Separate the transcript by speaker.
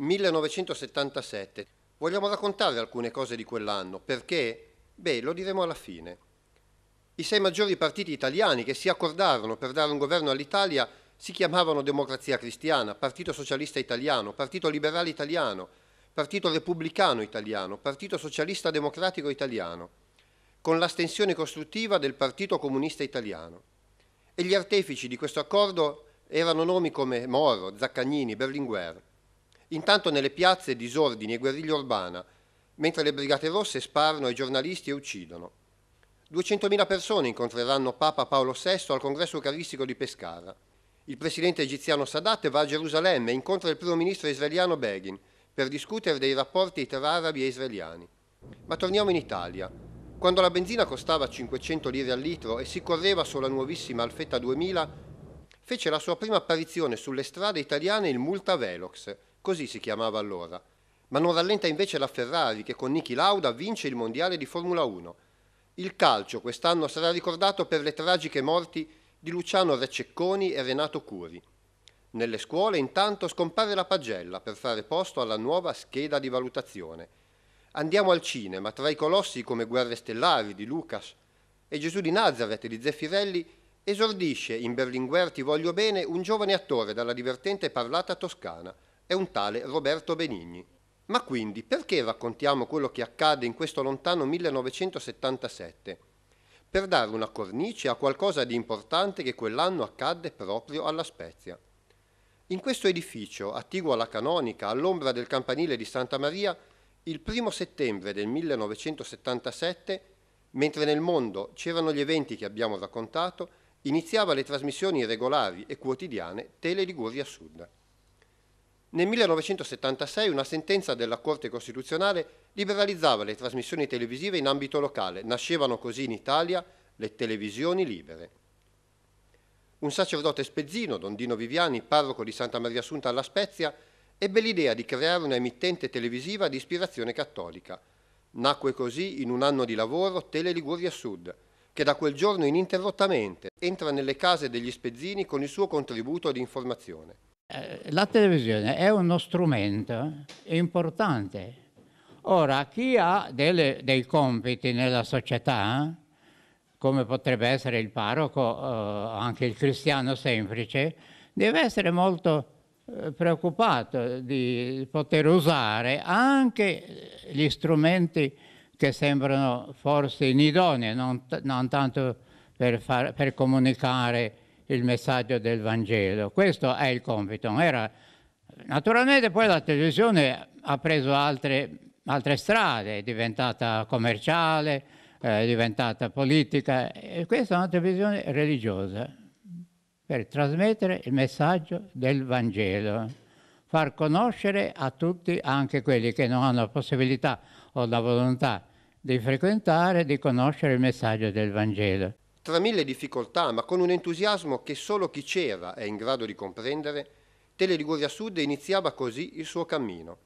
Speaker 1: 1977. Vogliamo raccontare alcune cose di quell'anno, perché, beh, lo diremo alla fine. I sei maggiori partiti italiani che si accordarono per dare un governo all'Italia si chiamavano Democrazia Cristiana, Partito Socialista Italiano, Partito Liberale Italiano, Partito Repubblicano Italiano, Partito Socialista Democratico Italiano, con l'astensione costruttiva del Partito Comunista Italiano. E gli artefici di questo accordo erano nomi come Moro, Zaccagnini, Berlinguer. Intanto nelle piazze disordini e guerriglia urbana, mentre le brigate rosse sparano ai giornalisti e uccidono. 200.000 persone incontreranno Papa Paolo VI al congresso eucaristico di Pescara. Il presidente egiziano Sadat va a Gerusalemme e incontra il primo ministro israeliano Begin per discutere dei rapporti tra arabi e israeliani. Ma torniamo in Italia. Quando la benzina costava 500 lire al litro e si correva sulla nuovissima Alfetta 2000, fece la sua prima apparizione sulle strade italiane il Multa Velox, così si chiamava allora, ma non rallenta invece la Ferrari che con Niki Lauda vince il mondiale di Formula 1. Il calcio quest'anno sarà ricordato per le tragiche morti di Luciano Rececconi e Renato Curi. Nelle scuole intanto scompare la pagella per fare posto alla nuova scheda di valutazione. Andiamo al cinema, tra i colossi come Guerre Stellari di Lucas e Gesù di Nazareth di Zeffirelli esordisce in Berlinguer Ti voglio bene un giovane attore dalla divertente parlata toscana è un tale Roberto Benigni. Ma quindi perché raccontiamo quello che accade in questo lontano 1977? Per dare una cornice a qualcosa di importante che quell'anno accadde proprio alla Spezia. In questo edificio, attiguo alla canonica, all'ombra del campanile di Santa Maria, il primo settembre del 1977, mentre nel mondo c'erano gli eventi che abbiamo raccontato, iniziava le trasmissioni regolari e quotidiane Tele Liguria Sud. Nel 1976 una sentenza della Corte Costituzionale liberalizzava le trasmissioni televisive in ambito locale, nascevano così in Italia le televisioni libere. Un sacerdote spezzino, Don Dino Viviani, parroco di Santa Maria Assunta alla Spezia, ebbe l'idea di creare una emittente televisiva di ispirazione cattolica. Nacque così, in un anno di lavoro, Tele Liguria Sud, che da quel giorno ininterrottamente entra nelle case degli spezzini con il suo contributo di informazione.
Speaker 2: Eh, la televisione è uno strumento importante. Ora, chi ha delle, dei compiti nella società, come potrebbe essere il parroco, eh, anche il cristiano semplice, deve essere molto eh, preoccupato di poter usare anche gli strumenti che sembrano forse inidonei, non, non tanto per, far, per comunicare il messaggio del Vangelo. Questo è il compito. Era... Naturalmente poi la televisione ha preso altre, altre strade, è diventata commerciale, eh, è diventata politica e questa è una televisione religiosa per trasmettere il messaggio del Vangelo, far conoscere a tutti, anche quelli che non hanno la possibilità o la volontà di frequentare, di conoscere il messaggio del Vangelo
Speaker 1: tra mille difficoltà, ma con un entusiasmo che solo chi c'era è in grado di comprendere, Tele Sud iniziava così il suo cammino.